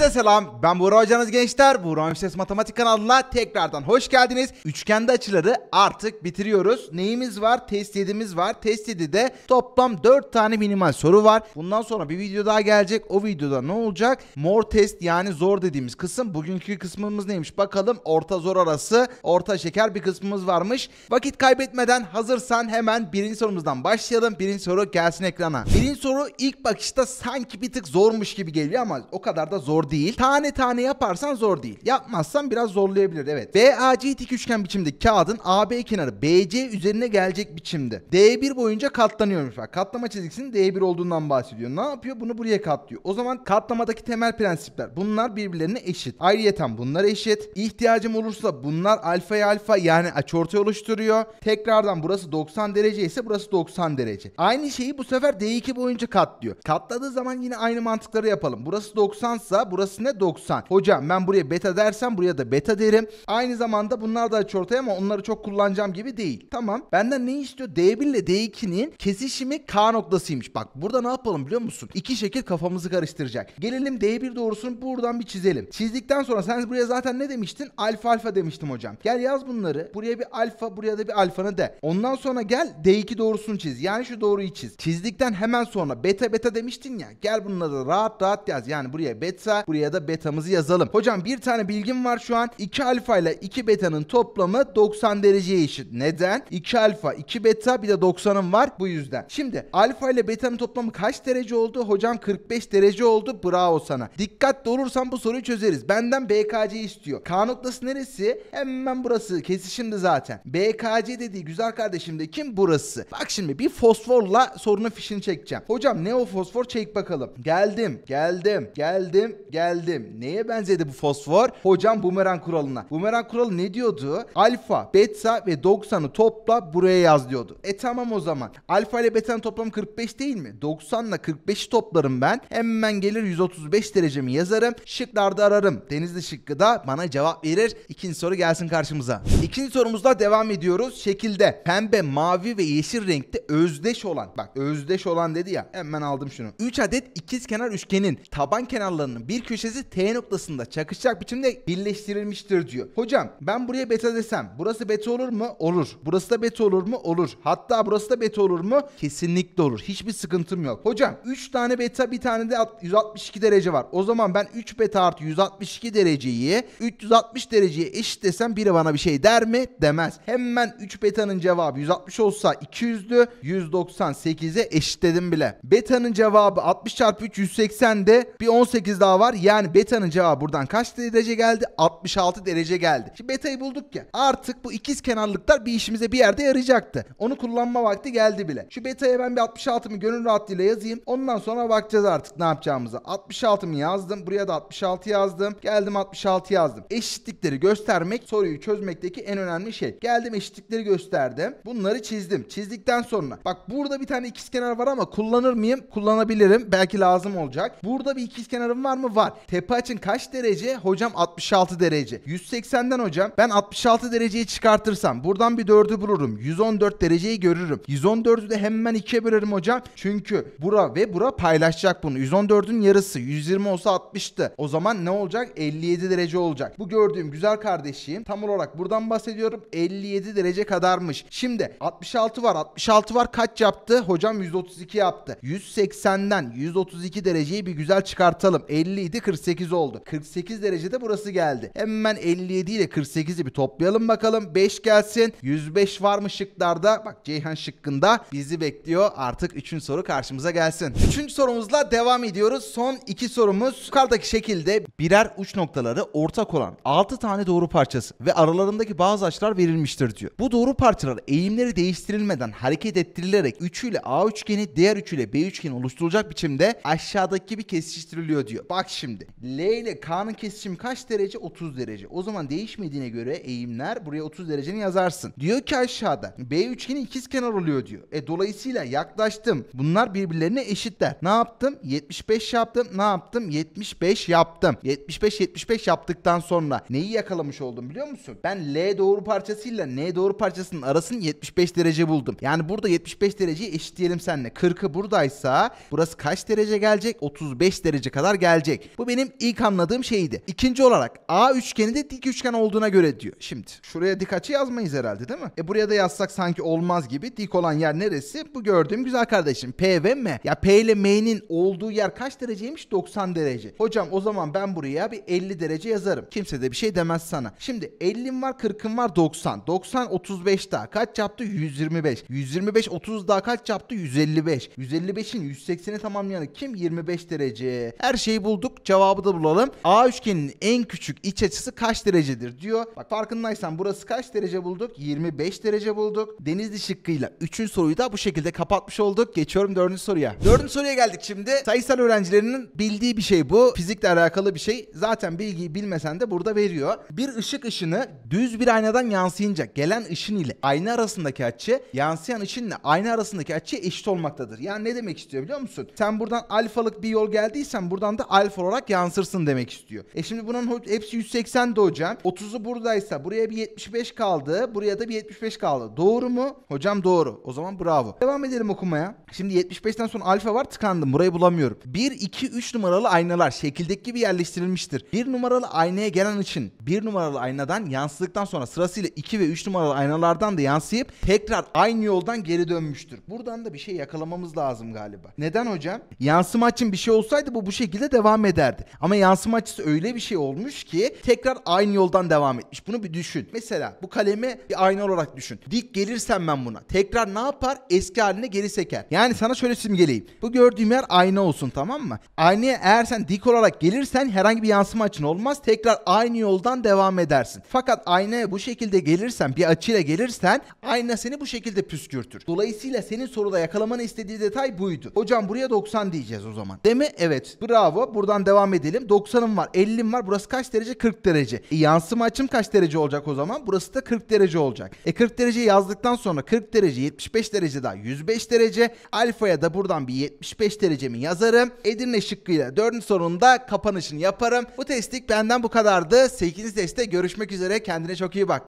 Herkese selam. Ben Buğra Hocanız gençler. Buğra Ses Matematik kanalına tekrardan hoş geldiniz. Üçgende açıları artık bitiriyoruz. Neyimiz var? Test 7'miz var. Test 7'de toplam 4 tane minimal soru var. Bundan sonra bir video daha gelecek. O videoda ne olacak? Mor test yani zor dediğimiz kısım. Bugünkü kısmımız neymiş bakalım. Orta zor arası. Orta şeker bir kısmımız varmış. Vakit kaybetmeden hazırsan hemen birinci sorumuzdan başlayalım. Birinci soru gelsin ekrana. Birinci soru ilk bakışta sanki bir tık zormuş gibi geliyor ama o kadar da zor değil. Tane tane yaparsan zor değil. Yapmazsan biraz zorlayabilir evet. BAC dik üçgen biçimde kağıdın AB kenarı BC üzerine gelecek biçimde. D1 boyunca katlanıyormuş. Bak katlama çizgisinin D1 olduğundan bahsediyor. Ne yapıyor? Bunu buraya katlıyor. O zaman katlamadaki temel prensipler. Bunlar birbirlerine eşit. Ayrıyeten bunlar eşit. İhtiyacım olursa bunlar alfaya alfa yani açıortay oluşturuyor. Tekrardan burası 90 derece ise burası 90 derece. Aynı şeyi bu sefer D2 boyunca katlıyor. Katladığı zaman yine aynı mantıkları yapalım. Burası 90 sa Burası ne? 90. Hocam ben buraya beta dersem buraya da beta derim. Aynı zamanda bunlar da aç ortaya ama onları çok kullanacağım gibi değil. Tamam. Benden ne istiyor? D1 ile D2'nin kesişimi K noktasıymış. Bak burada ne yapalım biliyor musun? İki şekil kafamızı karıştıracak. Gelelim D1 doğrusunu buradan bir çizelim. Çizdikten sonra sen buraya zaten ne demiştin? Alfa alfa demiştim hocam. Gel yaz bunları. Buraya bir alfa, buraya da bir alfanı de. Ondan sonra gel D2 doğrusunu çiz. Yani şu doğruyu çiz. Çizdikten hemen sonra beta beta demiştin ya. Gel bunları rahat rahat yaz. Yani buraya beta, buraya da betamızı yazalım. Hocam bir tane bilgim var şu an. 2 alfa ile 2 betanın toplamı 90 dereceye eşit. Neden? 2 alfa 2 beta bir de 90'ım var bu yüzden. Şimdi alfa ile betanın toplamı kaç derece oldu? Hocam 45 derece oldu. Bravo sana. Dikkatli olursan bu soruyu çözeriz. Benden BKC istiyor. K noktası neresi? Hemen burası. Kesişimdi zaten. BKC dediği güzel kardeşim de kim? Burası. Bak şimdi bir fosforla sorunun fişini çekeceğim. Hocam ne o fosfor? Çek bakalım. Geldim. Geldim. Geldim. Geldim. Neye benzedi bu fosfor? Hocam bumerang kuralına. Bumerang kuralı ne diyordu? Alfa, beta ve 90'ı topla buraya yaz diyordu. E tamam o zaman. Alfa ile beta'nın toplam 45 değil mi? 90 ile 45'i toplarım ben. Hemen gelir 135 derecemi yazarım. Şıklarda ararım. Denizli şıkkı da bana cevap verir. İkinci soru gelsin karşımıza. İkinci sorumuzla devam ediyoruz. Şekilde pembe, mavi ve yeşil renkte özdeş olan. Bak özdeş olan dedi ya. Hemen aldım şunu. 3 adet ikizkenar üçgenin taban kenarlarının bir bir köşesi T noktasında çakışacak biçimde birleştirilmiştir diyor. Hocam ben buraya beta desem burası beta olur mu? Olur. Burası da beta olur mu? Olur. Hatta burası da beta olur mu? Kesinlikle olur. Hiçbir sıkıntım yok. Hocam 3 tane beta bir tane de 162 derece var. O zaman ben 3 beta artı 162 dereceyi 360 dereceye eşit desem biri bana bir şey der mi? Demez. Hemen 3 beta'nın cevabı 160 olsa 200'dü. 198'e eşitledim bile. Beta'nın cevabı 60 çarpı 3 180'de bir 18 daha var var. Yani beta'nın cevabı buradan kaç derece geldi? 66 derece geldi. Şimdi beta'yı bulduk ya. Artık bu ikiz kenarlıklar bir işimize bir yerde yarayacaktı. Onu kullanma vakti geldi bile. Şu beta'ya ben bir 66'mı gönül rahatlığıyla yazayım. Ondan sonra bakacağız artık ne yapacağımıza. 66'mı yazdım. Buraya da 66 yazdım. Geldim 66 yazdım. Eşitlikleri göstermek soruyu çözmekteki en önemli şey. Geldim eşitlikleri gösterdim. Bunları çizdim. Çizdikten sonra bak burada bir tane ikiz kenar var ama kullanır mıyım? Kullanabilirim. Belki lazım olacak. Burada bir ikiz kenarım var mı? Var var. Tepe açın kaç derece? Hocam 66 derece. 180'den hocam ben 66 dereceyi çıkartırsam buradan bir 4'ü bulurum. 114 dereceyi görürüm. 114'ü de hemen 2'ye bölerim hocam. Çünkü bura ve bura paylaşacak bunu. 114'ün yarısı 120 olsa 60'tı. O zaman ne olacak? 57 derece olacak. Bu gördüğüm güzel kardeşim tam olarak buradan bahsediyorum. 57 derece kadarmış. Şimdi 66 var. 66 var kaç yaptı? Hocam 132 yaptı. 180'den 132 dereceyi bir güzel çıkartalım. 50 57 48 oldu. 48 derecede burası geldi. Hemen 57 ile 48'i bir toplayalım bakalım. 5 gelsin. 105 var mı şıklarda? Bak Ceyhan şıkkında bizi bekliyor. Artık 3. soru karşımıza gelsin. 3. sorumuzla devam ediyoruz. Son 2 sorumuz yukarıdaki şekilde birer uç noktaları ortak olan 6 tane doğru parçası ve aralarındaki bazı açılar verilmiştir diyor. Bu doğru parçalar eğimleri değiştirilmeden hareket ettirilerek 3 ile A üçgeni diğer 3 ile B üçgeni oluşturulacak biçimde aşağıdaki gibi kesiştiriliyor diyor. Bak şimdi. L ile K'nın kesişimi kaç derece? 30 derece. O zaman değişmediğine göre eğimler buraya 30 dereceni yazarsın. Diyor ki aşağıda B üçgeni ikizkenar oluyor diyor. E dolayısıyla yaklaştım. Bunlar birbirlerine eşitler. Ne yaptım? 75 yaptım. Ne yaptım? 75 yaptım. 75 75 yaptıktan sonra neyi yakalamış oldum biliyor musun? Ben L doğru parçasıyla N doğru parçasının arasını 75 derece buldum. Yani burada 75 dereceyi eşitleyelim senle. 40'ı buradaysa burası kaç derece gelecek? 35 derece kadar gelecek gelecek. Bu benim ilk anladığım şeydi. İkinci olarak A üçgeni de dik üçgen olduğuna göre diyor. Şimdi şuraya dik açı yazmayız herhalde değil mi? E buraya da yazsak sanki olmaz gibi. Dik olan yer neresi? Bu gördüğüm güzel kardeşim. P ve M. Ya P ile M'nin olduğu yer kaç dereceymiş? 90 derece. Hocam o zaman ben buraya bir 50 derece yazarım. Kimse de bir şey demez sana. Şimdi 50'm var 40'ım var 90. 90 35 daha. Kaç yaptı? 125. 125 30 daha kaç yaptı? 155. 155'in 180'i tamamlayanı kim? 25 derece. Her şeyi bulduk bulduk. Cevabı da bulalım. A üçgenin en küçük iç açısı kaç derecedir diyor. Bak farkındaysan burası kaç derece bulduk? 25 derece bulduk. Denizli şıkkıyla 3. soruyu da bu şekilde kapatmış olduk. Geçiyorum 4. soruya. 4. soruya geldik şimdi. Sayısal öğrencilerinin bildiği bir şey bu. Fizikle alakalı bir şey. Zaten bilgiyi bilmesen de burada veriyor. Bir ışık ışını düz bir aynadan yansıyınca gelen ışın ile ayna arasındaki açı yansıyan ışınla ayna arasındaki açı eşit olmaktadır. Yani ne demek istiyor biliyor musun? Sen buradan alfalık bir yol geldiysen buradan da alfa olarak yansırsın demek istiyor. E şimdi bunun hepsi 180 de hocam. 30'u buradaysa buraya bir 75 kaldı. Buraya da bir 75 kaldı. Doğru mu? Hocam doğru. O zaman bravo. Devam edelim okumaya. Şimdi 75'ten sonra alfa var tıkandım. Burayı bulamıyorum. 1, 2, 3 numaralı aynalar şekildeki gibi yerleştirilmiştir. 1 numaralı aynaya gelen için 1 numaralı aynadan yansıdıktan sonra sırasıyla 2 ve 3 numaralı aynalardan da yansıyıp tekrar aynı yoldan geri dönmüştür. Buradan da bir şey yakalamamız lazım galiba. Neden hocam? Yansıma için bir şey olsaydı bu bu şekilde devam eder ederdi. Ama yansıma açısı öyle bir şey olmuş ki tekrar aynı yoldan devam etmiş. Bunu bir düşün. Mesela bu kalemi bir ayna olarak düşün. Dik gelirsem ben buna. Tekrar ne yapar? Eski haline geri seker. Yani sana şöyle simgeleyeyim. Bu gördüğüm yer ayna olsun tamam mı? Aynaya eğer sen dik olarak gelirsen herhangi bir yansıma açın olmaz. Tekrar aynı yoldan devam edersin. Fakat aynaya bu şekilde gelirsen, bir açıyla gelirsen ayna seni bu şekilde püskürtür. Dolayısıyla senin soruda yakalamanı istediği detay buydu. Hocam buraya 90 diyeceğiz o zaman. Değil mi? Evet. Bravo. Buradan Buradan devam edelim. 90'ım var, 50'm var. Burası kaç derece? 40 derece. E, yansıma açım kaç derece olacak o zaman? Burası da 40 derece olacak. E 40 dereceyi yazdıktan sonra 40 derece, 75 derece daha 105 derece. Alfa'ya da buradan bir 75 derecemi yazarım. Edirne şıkkıyla 4. sorunda kapanışını yaparım. Bu testlik benden bu kadardı. 8. testte görüşmek üzere. Kendine çok iyi bak.